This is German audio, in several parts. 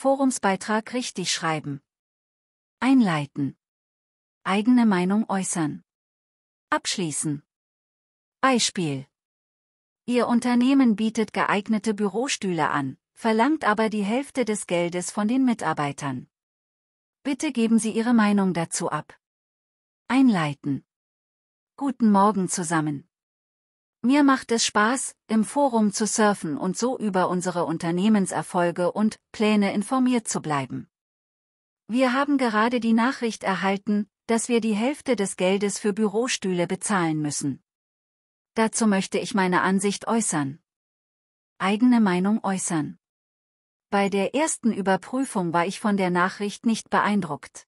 Forumsbeitrag richtig schreiben. Einleiten. Eigene Meinung äußern. Abschließen. Beispiel. Ihr Unternehmen bietet geeignete Bürostühle an, verlangt aber die Hälfte des Geldes von den Mitarbeitern. Bitte geben Sie Ihre Meinung dazu ab. Einleiten. Guten Morgen zusammen. Mir macht es Spaß, im Forum zu surfen und so über unsere Unternehmenserfolge und Pläne informiert zu bleiben. Wir haben gerade die Nachricht erhalten, dass wir die Hälfte des Geldes für Bürostühle bezahlen müssen. Dazu möchte ich meine Ansicht äußern. Eigene Meinung äußern. Bei der ersten Überprüfung war ich von der Nachricht nicht beeindruckt.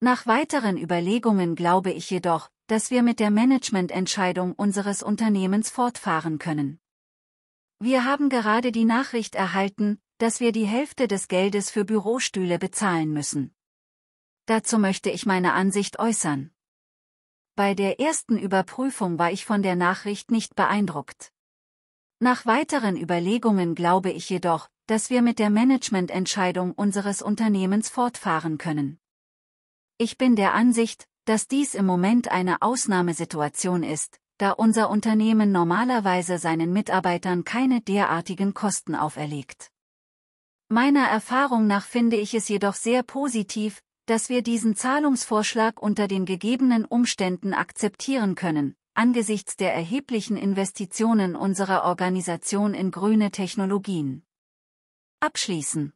Nach weiteren Überlegungen glaube ich jedoch, dass wir mit der Managemententscheidung unseres Unternehmens fortfahren können. Wir haben gerade die Nachricht erhalten, dass wir die Hälfte des Geldes für Bürostühle bezahlen müssen. Dazu möchte ich meine Ansicht äußern. Bei der ersten Überprüfung war ich von der Nachricht nicht beeindruckt. Nach weiteren Überlegungen glaube ich jedoch, dass wir mit der Managemententscheidung unseres Unternehmens fortfahren können. Ich bin der Ansicht, dass dies im Moment eine Ausnahmesituation ist, da unser Unternehmen normalerweise seinen Mitarbeitern keine derartigen Kosten auferlegt. Meiner Erfahrung nach finde ich es jedoch sehr positiv, dass wir diesen Zahlungsvorschlag unter den gegebenen Umständen akzeptieren können, angesichts der erheblichen Investitionen unserer Organisation in grüne Technologien. Abschließen.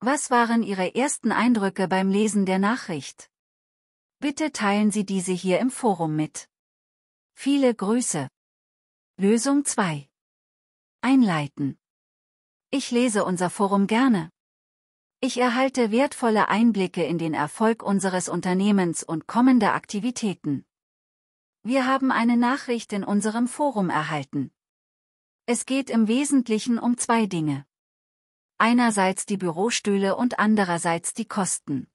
Was waren Ihre ersten Eindrücke beim Lesen der Nachricht? Bitte teilen Sie diese hier im Forum mit. Viele Grüße. Lösung 2. Einleiten. Ich lese unser Forum gerne. Ich erhalte wertvolle Einblicke in den Erfolg unseres Unternehmens und kommende Aktivitäten. Wir haben eine Nachricht in unserem Forum erhalten. Es geht im Wesentlichen um zwei Dinge. Einerseits die Bürostühle und andererseits die Kosten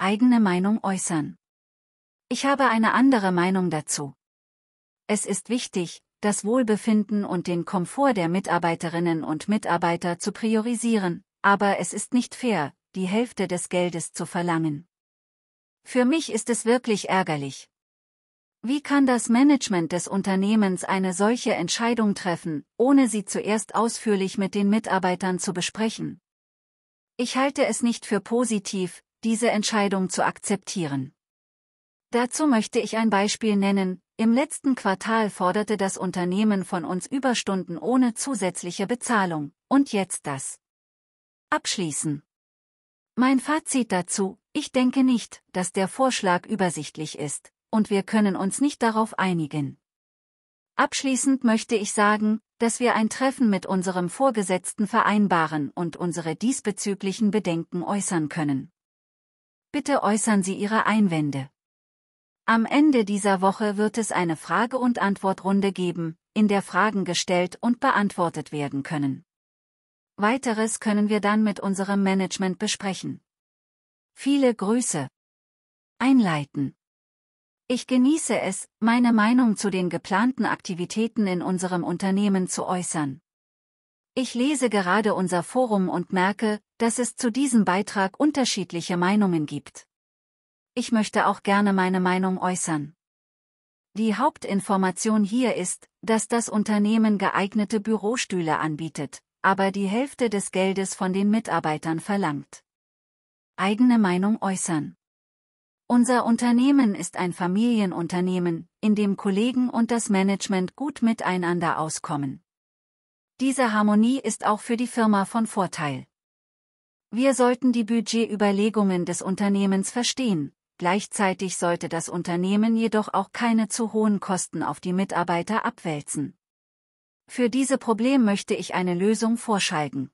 eigene Meinung äußern. Ich habe eine andere Meinung dazu. Es ist wichtig, das Wohlbefinden und den Komfort der Mitarbeiterinnen und Mitarbeiter zu priorisieren, aber es ist nicht fair, die Hälfte des Geldes zu verlangen. Für mich ist es wirklich ärgerlich. Wie kann das Management des Unternehmens eine solche Entscheidung treffen, ohne sie zuerst ausführlich mit den Mitarbeitern zu besprechen? Ich halte es nicht für positiv, diese Entscheidung zu akzeptieren. Dazu möchte ich ein Beispiel nennen, im letzten Quartal forderte das Unternehmen von uns Überstunden ohne zusätzliche Bezahlung, und jetzt das. Abschließen. Mein Fazit dazu, ich denke nicht, dass der Vorschlag übersichtlich ist, und wir können uns nicht darauf einigen. Abschließend möchte ich sagen, dass wir ein Treffen mit unserem Vorgesetzten vereinbaren und unsere diesbezüglichen Bedenken äußern können. Bitte äußern Sie Ihre Einwände. Am Ende dieser Woche wird es eine Frage- und Antwortrunde geben, in der Fragen gestellt und beantwortet werden können. Weiteres können wir dann mit unserem Management besprechen. Viele Grüße. Einleiten. Ich genieße es, meine Meinung zu den geplanten Aktivitäten in unserem Unternehmen zu äußern. Ich lese gerade unser Forum und merke, dass es zu diesem Beitrag unterschiedliche Meinungen gibt. Ich möchte auch gerne meine Meinung äußern. Die Hauptinformation hier ist, dass das Unternehmen geeignete Bürostühle anbietet, aber die Hälfte des Geldes von den Mitarbeitern verlangt. Eigene Meinung äußern. Unser Unternehmen ist ein Familienunternehmen, in dem Kollegen und das Management gut miteinander auskommen. Diese Harmonie ist auch für die Firma von Vorteil. Wir sollten die Budgetüberlegungen des Unternehmens verstehen, gleichzeitig sollte das Unternehmen jedoch auch keine zu hohen Kosten auf die Mitarbeiter abwälzen. Für diese Problem möchte ich eine Lösung vorschlagen.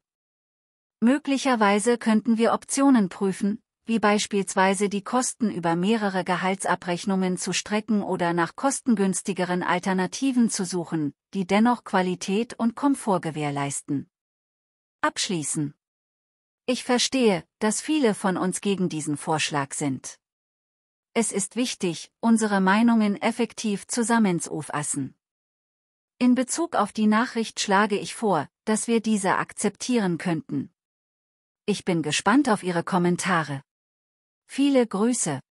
Möglicherweise könnten wir Optionen prüfen, wie beispielsweise die Kosten über mehrere Gehaltsabrechnungen zu strecken oder nach kostengünstigeren Alternativen zu suchen, die dennoch Qualität und Komfort gewährleisten. Abschließen ich verstehe, dass viele von uns gegen diesen Vorschlag sind. Es ist wichtig, unsere Meinungen effektiv zusammenzufassen. In Bezug auf die Nachricht schlage ich vor, dass wir diese akzeptieren könnten. Ich bin gespannt auf Ihre Kommentare. Viele Grüße.